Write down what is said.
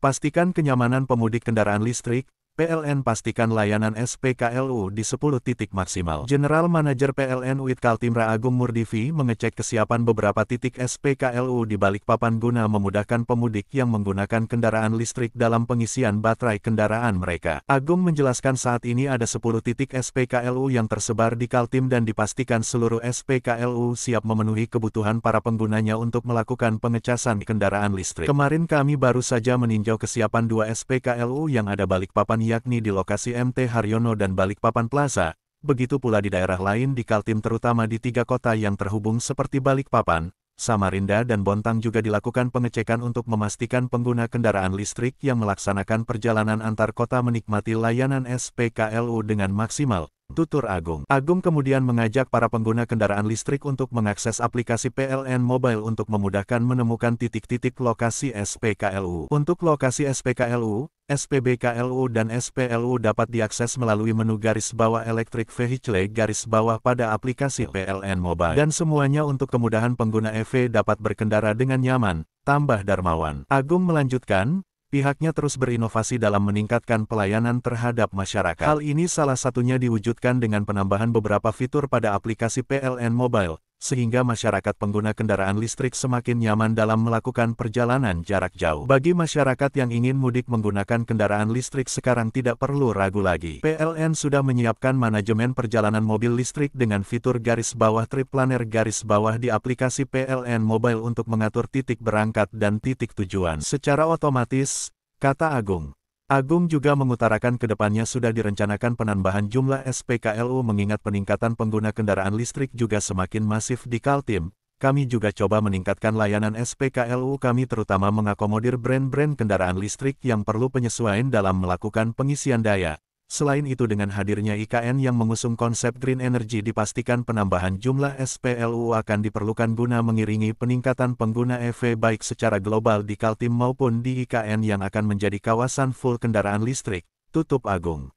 Pastikan kenyamanan pemudik kendaraan listrik, PLN pastikan layanan SPKLU di 10 titik maksimal. General Manager PLN UIT Kaltimra Agung Murdivi mengecek kesiapan beberapa titik SPKLU di balik papan guna memudahkan pemudik yang menggunakan kendaraan listrik dalam pengisian baterai kendaraan mereka. Agung menjelaskan saat ini ada 10 titik SPKLU yang tersebar di Kaltim dan dipastikan seluruh SPKLU siap memenuhi kebutuhan para penggunanya untuk melakukan pengecasan kendaraan listrik. Kemarin kami baru saja meninjau kesiapan dua SPKLU yang ada balik papan yakni di lokasi MT Haryono dan Balikpapan Plaza, begitu pula di daerah lain di Kaltim terutama di tiga kota yang terhubung seperti Balikpapan, Samarinda dan Bontang juga dilakukan pengecekan untuk memastikan pengguna kendaraan listrik yang melaksanakan perjalanan antar kota menikmati layanan SPKLU dengan maksimal. Tutur Agung. Agung kemudian mengajak para pengguna kendaraan listrik untuk mengakses aplikasi PLN Mobile untuk memudahkan menemukan titik-titik lokasi SPKLU. Untuk lokasi SPKLU, SPBKLU dan SPLU dapat diakses melalui menu garis bawah elektrik vehicle garis bawah pada aplikasi PLN Mobile. Dan semuanya untuk kemudahan pengguna EV dapat berkendara dengan nyaman, tambah Darmawan. Agung melanjutkan, pihaknya terus berinovasi dalam meningkatkan pelayanan terhadap masyarakat. Hal ini salah satunya diwujudkan dengan penambahan beberapa fitur pada aplikasi PLN Mobile, sehingga masyarakat pengguna kendaraan listrik semakin nyaman dalam melakukan perjalanan jarak jauh. Bagi masyarakat yang ingin mudik menggunakan kendaraan listrik sekarang tidak perlu ragu lagi. PLN sudah menyiapkan manajemen perjalanan mobil listrik dengan fitur garis bawah trip planner garis bawah di aplikasi PLN Mobile untuk mengatur titik berangkat dan titik tujuan. Secara otomatis, kata Agung. Agung juga mengutarakan kedepannya sudah direncanakan penambahan jumlah SPKLU mengingat peningkatan pengguna kendaraan listrik juga semakin masif di Kaltim. Kami juga coba meningkatkan layanan SPKLU kami terutama mengakomodir brand-brand kendaraan listrik yang perlu penyesuaian dalam melakukan pengisian daya. Selain itu dengan hadirnya IKN yang mengusung konsep green energy dipastikan penambahan jumlah SPLU akan diperlukan guna mengiringi peningkatan pengguna EV baik secara global di Kaltim maupun di IKN yang akan menjadi kawasan full kendaraan listrik, tutup Agung.